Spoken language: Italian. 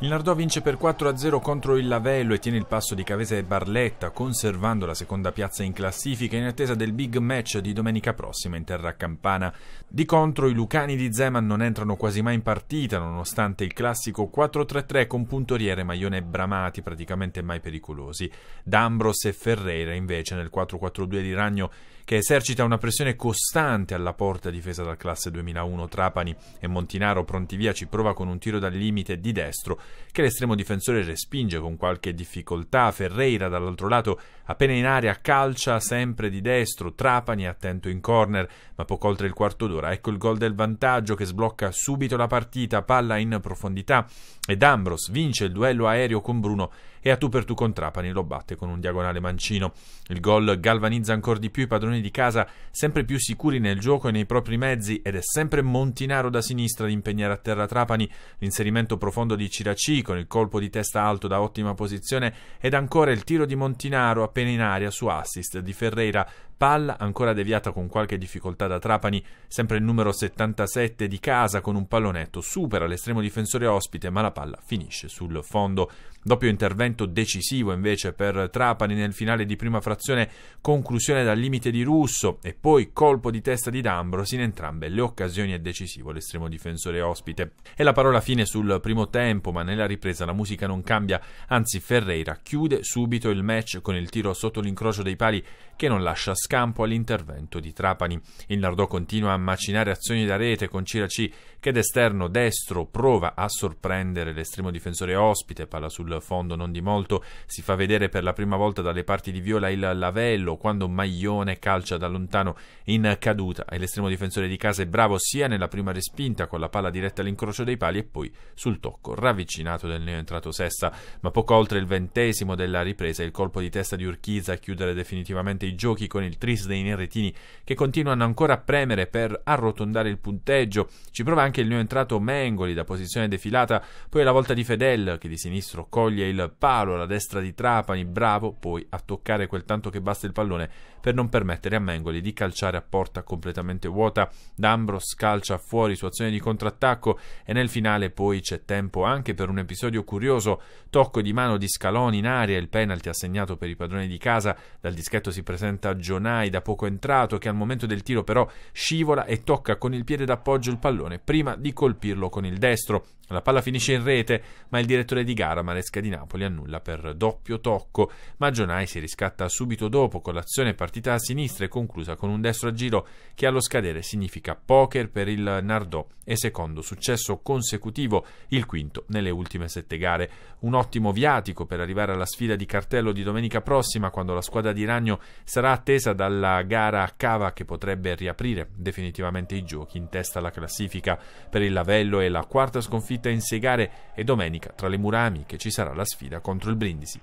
Il Nardò vince per 4-0 contro il Lavello e tiene il passo di Cavese e Barletta, conservando la seconda piazza in classifica in attesa del big match di domenica prossima in terra campana. Di contro i Lucani di Zeman non entrano quasi mai in partita, nonostante il classico 4-3-3 con puntoriere Maione e Bramati praticamente mai pericolosi. D'Ambros e Ferreira invece nel 4-4-2 di Ragno che esercita una pressione costante alla porta difesa dal classe 2001 Trapani e Montinaro pronti via ci prova con un tiro dal limite di destro che l'estremo difensore respinge con qualche difficoltà. Ferreira dall'altro lato appena in aria calcia sempre di destro, Trapani attento in corner, ma poco oltre il quarto d'ora. Ecco il gol del vantaggio che sblocca subito la partita, palla in profondità ed Ambros vince il duello aereo con Bruno e a tu per tu con Trapani lo batte con un diagonale mancino. Il gol galvanizza ancora di più i padroni di casa, sempre più sicuri nel gioco e nei propri mezzi ed è sempre Montinaro da sinistra ad impegnare a terra Trapani, l'inserimento profondo di Cirac c con il colpo di testa alto da ottima posizione ed ancora il tiro di Montinaro appena in aria su assist di Ferreira Palla ancora deviata con qualche difficoltà da Trapani, sempre il numero 77 di casa con un pallonetto supera l'estremo difensore ospite, ma la palla finisce sul fondo. Doppio intervento decisivo invece per Trapani nel finale di prima frazione, conclusione dal limite di Russo e poi colpo di testa di D'Ambros in entrambe le occasioni è decisivo l'estremo difensore ospite. E la parola fine sul primo tempo, ma nella ripresa la musica non cambia, anzi Ferreira chiude subito il match con il tiro sotto l'incrocio dei pali che non lascia scampo all'intervento di Trapani. Il Nardò continua a macinare azioni da rete con Ciraci che d'esterno destro prova a sorprendere l'estremo difensore ospite, palla sul fondo non di molto, si fa vedere per la prima volta dalle parti di Viola il lavello quando Maglione calcia da lontano in caduta e l'estremo difensore di casa è bravo sia nella prima respinta con la palla diretta all'incrocio dei pali e poi sul tocco ravvicinato del neoentrato Sessa, ma poco oltre il ventesimo della ripresa il colpo di testa di Urchiza a chiudere definitivamente i giochi con il Tris dei Nerretini che continuano ancora a premere per arrotondare il punteggio. Ci prova anche il neoentrato Mengoli da posizione defilata, poi la volta di Fedel che di sinistro coglie il palo alla destra di Trapani, bravo poi a toccare quel tanto che basta il pallone per non permettere a Mengoli di calciare a porta completamente vuota. D'Ambros calcia fuori su azione di contrattacco e nel finale poi c'è tempo anche per un episodio curioso, tocco di mano di Scaloni in aria, il penalty assegnato per i padroni di casa, dal dischetto si presenta Gionà da poco entrato, che al momento del tiro però scivola e tocca con il piede d'appoggio il pallone prima di colpirlo con il destro. La palla finisce in rete, ma il direttore di gara, Maresca di Napoli, annulla per doppio tocco. Ma Magionai si riscatta subito dopo con l'azione partita a sinistra e conclusa con un destro a giro che allo scadere significa poker per il Nardò e secondo successo consecutivo, il quinto nelle ultime sette gare. Un ottimo viatico per arrivare alla sfida di cartello di domenica prossima, quando la squadra di Ragno sarà attesa dalla gara a Cava che potrebbe riaprire definitivamente i giochi in testa alla classifica per il Lavello e la quarta sconfitta in sei gare e domenica tra le Murami che ci sarà la sfida contro il Brindisi.